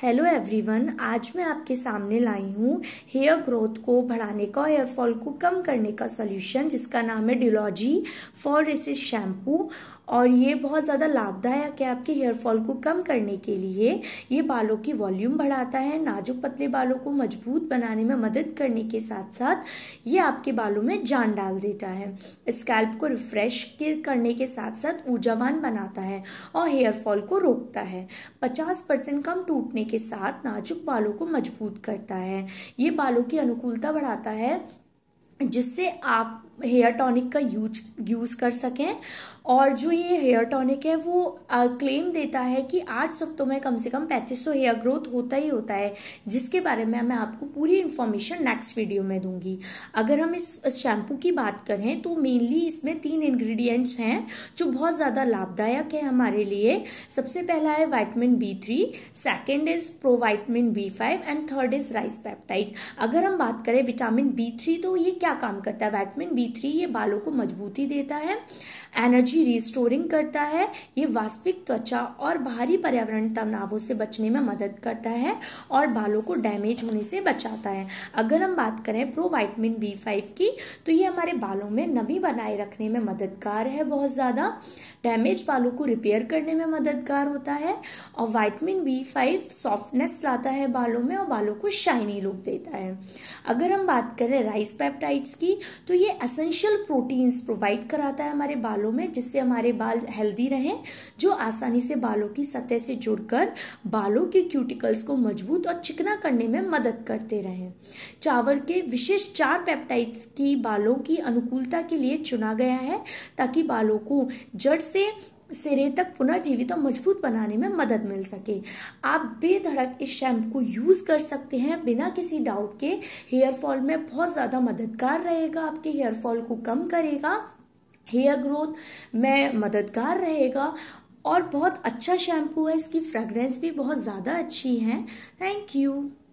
hello everyone आज मैं आपके सामने लाई हूँ हेयर ग्रोथ को बढ़ाने का हेयर फॉल को कम करने का सोल्यूशन जिसका नाम है ड्यूलॉजी फॉल रेसिस शैम्पू और ये बहुत ज़्यादा लाभदायक है आपके हेयरफॉल को कम करने के लिए ये बालों की वॉल्यूम बढ़ाता है नाजुक पतले बालों को मजबूत बनाने में मदद करने के साथ साथ ये आपके बालों में जान डाल देता है स्कैल्प को रिफ्रेश करने के साथ साथ ऊर्जावान बनाता है और हेयरफॉल को रोकता है पचास परसेंट कम टूटने के साथ नाजुक बालों को मजबूत करता है ये बालों की अनुकूलता बढ़ाता है जिससे आप हेयर टॉनिक का यूज यूज़ कर सकें और जो ये हेयर टॉनिक है वो आ, क्लेम देता है कि आठ सप्तों में कम से कम पैंतीस सौ हेयर ग्रोथ होता ही होता है जिसके बारे में मैं आपको पूरी इन्फॉर्मेशन नेक्स्ट वीडियो में दूंगी अगर हम इस शैम्पू की बात करें तो मेनली इसमें तीन इंग्रेडिएंट्स हैं जो बहुत ज़्यादा लाभदायक है हमारे लिए सबसे पहला है vitamin B three second is pro vitamin B five and third is rice peptide अगर हम बात करें विटामिन बी थ्री तो ये क्या काम करता है वाइटमिन बी थ्री ये बालों को मजबूती देता है एनर्जी रिस्टोरिंग करता है ये वास्तविक त्वचा और बाहरी पर्यावरण तनावों से बचने में मदद करता है और बालों को डैमेज होने से बचाता है अगर हम बात करें प्रो वाइटमिन बी फाइव की तो ये हमारे बालों में नमी बनाए रखने में मददगार है बहुत ज़्यादा डैमेज बालों को रिपेयर करने में मददगार होता है और वाइटमिन बी फाइव सॉफ्टनेस लाता है बालों में और बालों को शाइनी लुक देता है अगर हम बात करें राइस पेप्टाइड्स की तो ये एसेंशियल प्रोटीन्स प्रोवाइड कराता है हमारे बालों में जिससे हमारे बाल हेल्दी रहें जो आसानी से बालों की सतह से जुड़कर बालों के क्यूटिकल्स को मजबूत और चिकना करने में मदद करते रहें चावल के विशेष चार पेप्टाइड्स की बालों की अनुकूलता के लिए चुना गया है ताकि बालों को जड़ से सिरे तक पुनर्जीवित और मजबूत बनाने में मदद मिल सके आप बेधड़क इस शैम्पू को यूज़ कर सकते हैं बिना किसी डाउट के हेयर फॉल में बहुत ज़्यादा मददगार रहेगा आपके हेयर फॉल को कम करेगा हेयर ग्रोथ में मददगार रहेगा और बहुत अच्छा शैम्पू है इसकी फ्रेगरेंस भी बहुत ज़्यादा अच्छी है थैंक यू